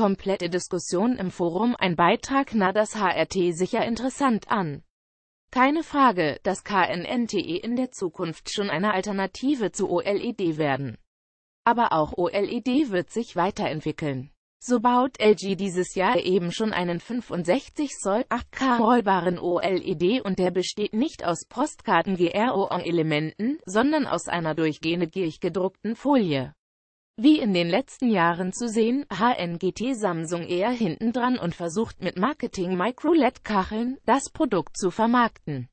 komplette Diskussion im Forum ein Beitrag nah das HRT sicher interessant an. Keine Frage, dass KNNTE in der Zukunft schon eine Alternative zu OLED werden. Aber auch OLED wird sich weiterentwickeln. So baut LG dieses Jahr eben schon einen 65 Zoll 8K rollbaren OLED und der besteht nicht aus Postkarten-GRON-Elementen, sondern aus einer durchgehend gedruckten Folie. Wie in den letzten Jahren zu sehen, HNGT Samsung eher hintendran und versucht mit Marketing-Micro-LED-Kacheln, das Produkt zu vermarkten.